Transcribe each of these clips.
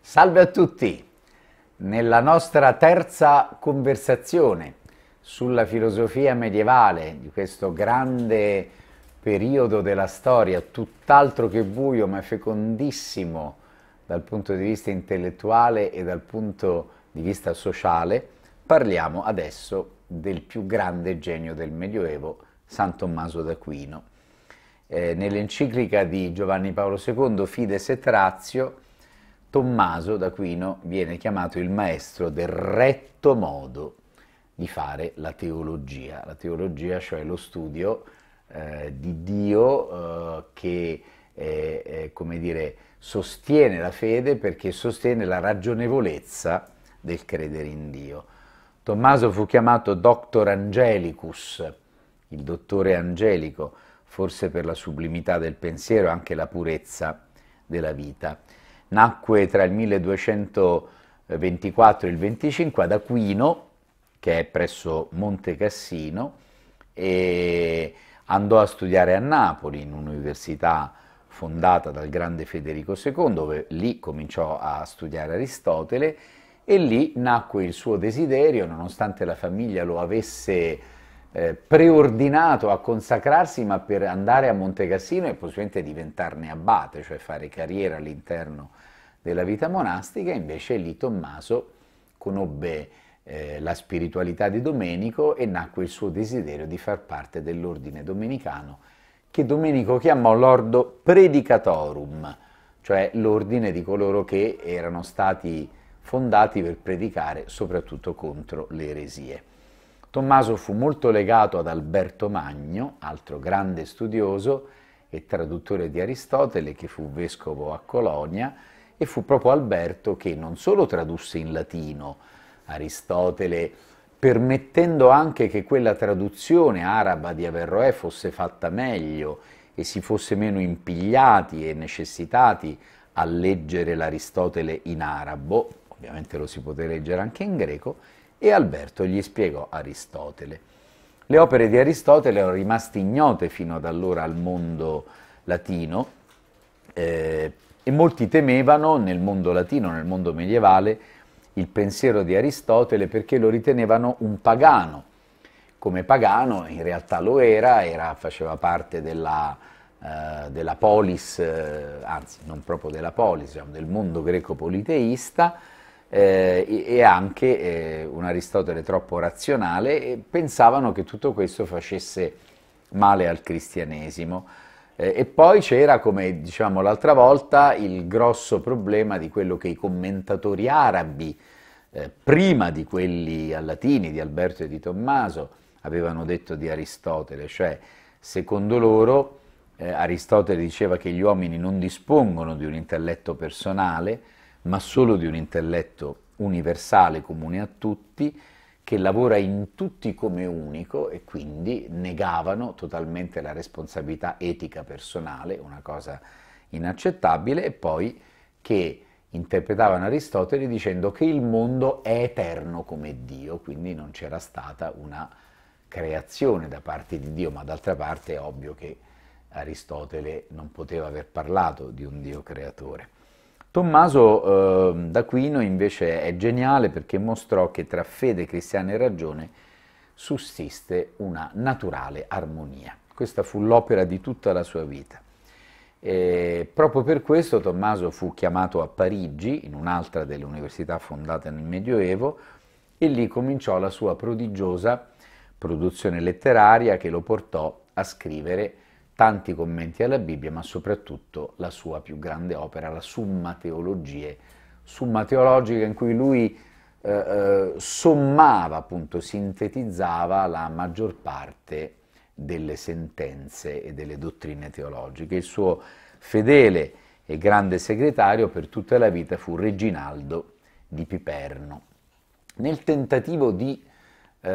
Salve a tutti! Nella nostra terza conversazione sulla filosofia medievale di questo grande periodo della storia, tutt'altro che buio ma fecondissimo dal punto di vista intellettuale e dal punto di vista sociale, parliamo adesso del più grande genio del Medioevo, San Tommaso d'Aquino. Eh, nell'enciclica di Giovanni Paolo II, Fides et Ratio, Tommaso d'Aquino viene chiamato il maestro del retto modo di fare la teologia, la teologia cioè lo studio eh, di Dio eh, che eh, eh, come dire, sostiene la fede perché sostiene la ragionevolezza del credere in Dio. Tommaso fu chiamato Doctor Angelicus, il dottore angelico, forse per la sublimità del pensiero e anche la purezza della vita nacque tra il 1224 e il 25 ad Aquino, che è presso Monte Cassino, e andò a studiare a Napoli in un'università fondata dal grande Federico II, dove lì cominciò a studiare Aristotele e lì nacque il suo desiderio, nonostante la famiglia lo avesse eh, preordinato a consacrarsi, ma per andare a Monte Cassino e possibilmente diventarne abate, cioè fare carriera all'interno della vita monastica, invece lì Tommaso conobbe eh, la spiritualità di Domenico e nacque il suo desiderio di far parte dell'ordine domenicano, che Domenico chiamò l'ordo predicatorum, cioè l'ordine di coloro che erano stati fondati per predicare soprattutto contro le eresie. Tommaso fu molto legato ad Alberto Magno, altro grande studioso e traduttore di Aristotele, che fu vescovo a Colonia, e fu proprio Alberto che non solo tradusse in latino Aristotele, permettendo anche che quella traduzione araba di Averroè fosse fatta meglio e si fosse meno impigliati e necessitati a leggere l'Aristotele in arabo, ovviamente lo si poteva leggere anche in greco, e Alberto gli spiegò Aristotele. Le opere di Aristotele erano rimaste ignote fino ad allora al mondo latino eh, e molti temevano nel mondo latino, nel mondo medievale, il pensiero di Aristotele perché lo ritenevano un pagano. Come pagano in realtà lo era, era faceva parte della, eh, della polis, eh, anzi non proprio della polis, diciamo, del mondo greco politeista, eh, e anche eh, un Aristotele troppo razionale, e pensavano che tutto questo facesse male al cristianesimo. Eh, e poi c'era, come diciamo l'altra volta, il grosso problema di quello che i commentatori arabi, eh, prima di quelli a latini, di Alberto e di Tommaso, avevano detto di Aristotele, cioè secondo loro eh, Aristotele diceva che gli uomini non dispongono di un intelletto personale, ma solo di un intelletto universale, comune a tutti, che lavora in tutti come unico e quindi negavano totalmente la responsabilità etica personale, una cosa inaccettabile, e poi che interpretavano Aristotele dicendo che il mondo è eterno come Dio, quindi non c'era stata una creazione da parte di Dio, ma d'altra parte è ovvio che Aristotele non poteva aver parlato di un Dio creatore. Tommaso eh, d'Aquino invece è geniale perché mostrò che tra fede cristiana e ragione sussiste una naturale armonia. Questa fu l'opera di tutta la sua vita. E proprio per questo Tommaso fu chiamato a Parigi, in un'altra delle università fondate nel Medioevo, e lì cominciò la sua prodigiosa produzione letteraria che lo portò a scrivere tanti commenti alla Bibbia, ma soprattutto la sua più grande opera, la Summa Teologie, Summa Teologica in cui lui eh, eh, sommava, appunto, sintetizzava la maggior parte delle sentenze e delle dottrine teologiche. Il suo fedele e grande segretario per tutta la vita fu Reginaldo di Piperno. Nel tentativo di eh,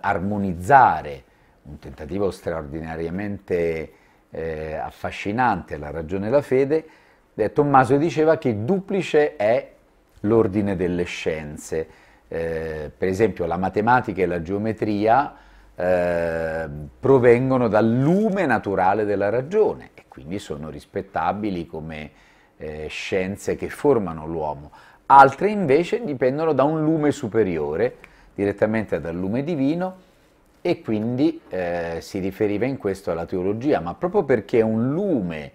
armonizzare un tentativo straordinariamente eh, affascinante, La ragione e la fede, eh, Tommaso diceva che duplice è l'ordine delle scienze. Eh, per esempio la matematica e la geometria eh, provengono dal lume naturale della ragione e quindi sono rispettabili come eh, scienze che formano l'uomo. Altre invece dipendono da un lume superiore, direttamente dal lume divino, e quindi eh, si riferiva in questo alla teologia, ma proprio perché è un lume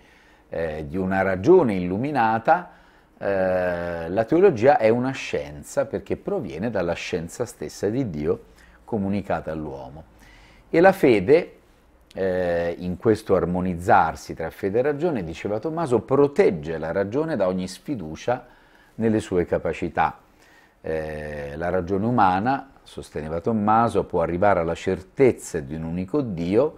eh, di una ragione illuminata, eh, la teologia è una scienza perché proviene dalla scienza stessa di Dio comunicata all'uomo. E la fede, eh, in questo armonizzarsi tra fede e ragione, diceva Tommaso, protegge la ragione da ogni sfiducia nelle sue capacità. Eh, la ragione umana sosteneva Tommaso, può arrivare alla certezza di un unico Dio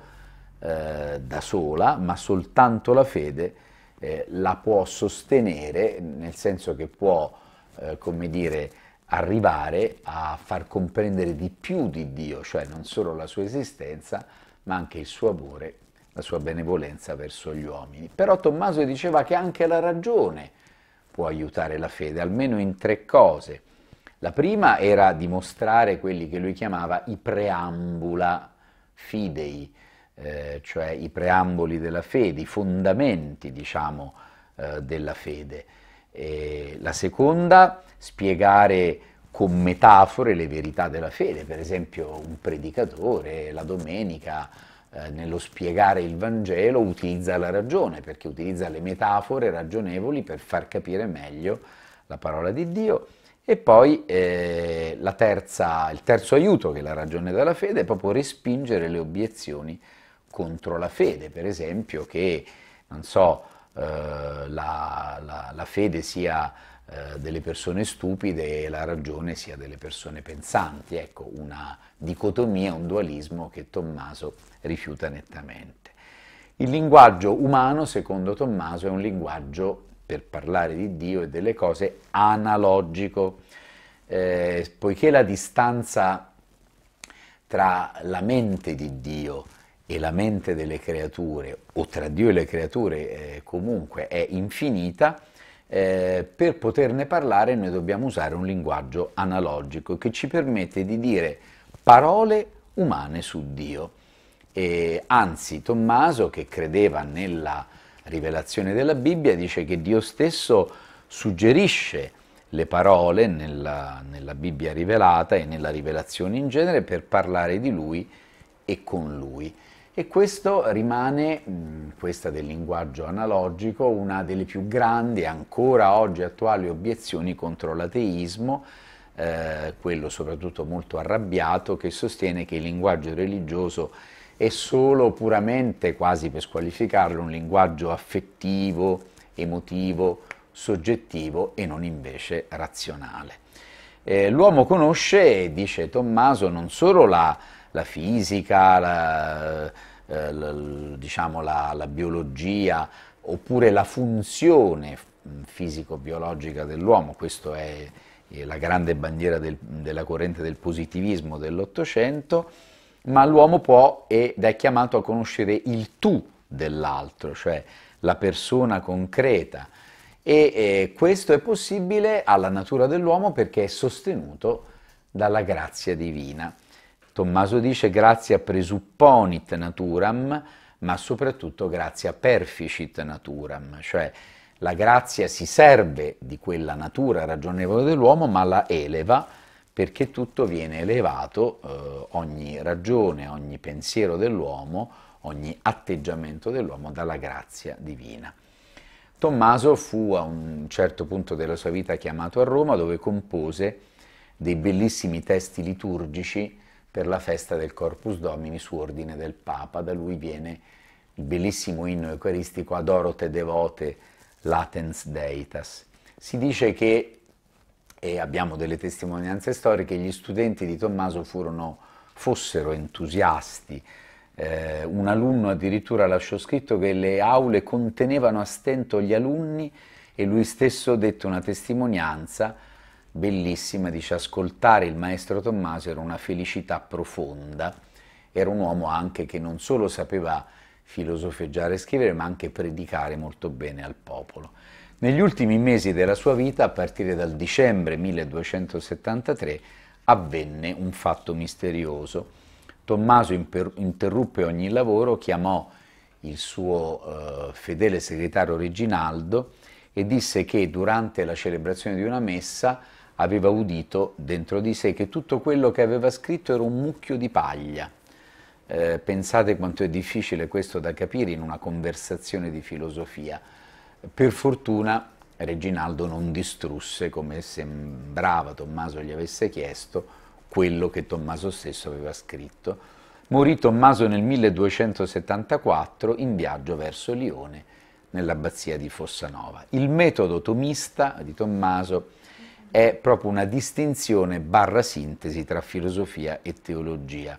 eh, da sola, ma soltanto la fede eh, la può sostenere, nel senso che può, eh, come dire, arrivare a far comprendere di più di Dio, cioè non solo la sua esistenza, ma anche il suo amore, la sua benevolenza verso gli uomini. Però Tommaso diceva che anche la ragione può aiutare la fede, almeno in tre cose. La prima era dimostrare quelli che lui chiamava i preambula fidei, eh, cioè i preamboli della fede, i fondamenti, diciamo, eh, della fede. E la seconda, spiegare con metafore le verità della fede, per esempio un predicatore la domenica eh, nello spiegare il Vangelo utilizza la ragione, perché utilizza le metafore ragionevoli per far capire meglio la parola di Dio. E poi eh, terza, il terzo aiuto, che è la ragione della fede, è proprio respingere le obiezioni contro la fede, per esempio che, non so, eh, la, la, la, fede sia eh, delle persone stupide e la ragione sia delle persone pensanti, ecco, una dicotomia, un dualismo che Tommaso rifiuta nettamente. Il linguaggio umano, secondo Tommaso, è un linguaggio per parlare di Dio e delle cose analogico, eh, poiché la distanza tra la mente di Dio e la mente delle creature, o tra Dio e le creature eh, comunque, è infinita, eh, per poterne parlare noi dobbiamo usare un linguaggio analogico che ci permette di dire parole umane su Dio. E anzi, Tommaso, che credeva nella rivelazione della Bibbia dice che Dio stesso suggerisce le parole nella, nella, Bibbia rivelata e nella rivelazione in genere per parlare di lui e con lui. E questo rimane, mm, questa del linguaggio analogico, una delle più grandi ancora oggi attuali obiezioni contro l'ateismo, eh, quello soprattutto molto arrabbiato che sostiene che il linguaggio religioso è è solo puramente, quasi per squalificarlo, un linguaggio affettivo, emotivo, soggettivo e non invece razionale. Eh, l'uomo conosce, dice Tommaso, non solo la, la fisica, la, eh, diciamo la, diciamo la biologia, oppure la funzione fisico-biologica dell'uomo, questa è la grande bandiera del, della corrente del positivismo dell'Ottocento, ma l'uomo può ed è chiamato a conoscere il tu dell'altro, cioè la persona concreta. E eh, questo è possibile alla natura dell'uomo perché è sostenuto dalla grazia divina. Tommaso dice grazia presupponit naturam, ma soprattutto grazia perficit naturam, cioè la grazia si serve di quella natura ragionevole dell'uomo, ma la eleva perché tutto viene elevato, eh, ogni ragione, ogni pensiero dell'uomo, ogni atteggiamento dell'uomo dalla grazia divina. Tommaso fu a un certo punto della sua vita chiamato a Roma dove compose dei bellissimi testi liturgici per la festa del Corpus Domini su ordine del Papa, da lui viene il bellissimo inno eucaristico Adoro devote latens deitas. Si dice che e abbiamo delle testimonianze storiche, gli studenti di Tommaso furono, fossero entusiasti. Eh, un alunno addirittura lasciò scritto che le aule contenevano a stento gli alunni e lui stesso dette una testimonianza bellissima, dice ascoltare il maestro Tommaso era una felicità profonda, era un uomo anche che non solo sapeva filosofeggiare e scrivere, ma anche predicare molto bene al popolo. Negli ultimi mesi della sua vita, a partire dal dicembre 1273, avvenne un fatto misterioso. Tommaso interruppe ogni lavoro, chiamò il suo eh, fedele segretario Reginaldo e disse che durante la celebrazione di una messa aveva udito dentro di sé che tutto quello che aveva scritto era un mucchio di paglia. Eh, pensate quanto è difficile questo da capire in una conversazione di filosofia. Per fortuna Reginaldo non distrusse, come sembrava Tommaso gli avesse chiesto, quello che Tommaso stesso aveva scritto. Morì Tommaso nel 1274 in viaggio verso Lione, nell'abbazia di Fossanova. Il metodo tomista di Tommaso è proprio una distinzione barra sintesi tra filosofia e teologia.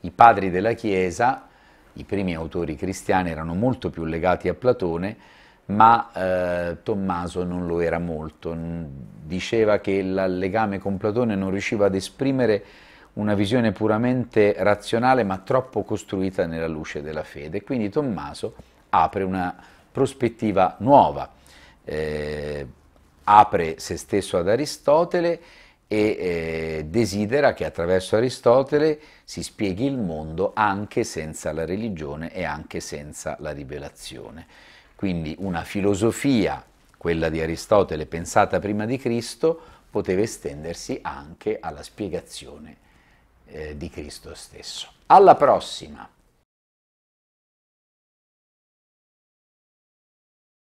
I padri della Chiesa, i primi autori cristiani, erano molto più legati a Platone, ma eh, Tommaso non lo era molto, diceva che il legame con Platone non riusciva ad esprimere una visione puramente razionale ma troppo costruita nella luce della fede, quindi Tommaso apre una prospettiva nuova, eh, apre se stesso ad Aristotele e eh, desidera che attraverso Aristotele si spieghi il mondo anche senza la religione e anche senza la rivelazione. Quindi una filosofia, quella di Aristotele pensata prima di Cristo, poteva estendersi anche alla spiegazione eh, di Cristo stesso. Alla prossima!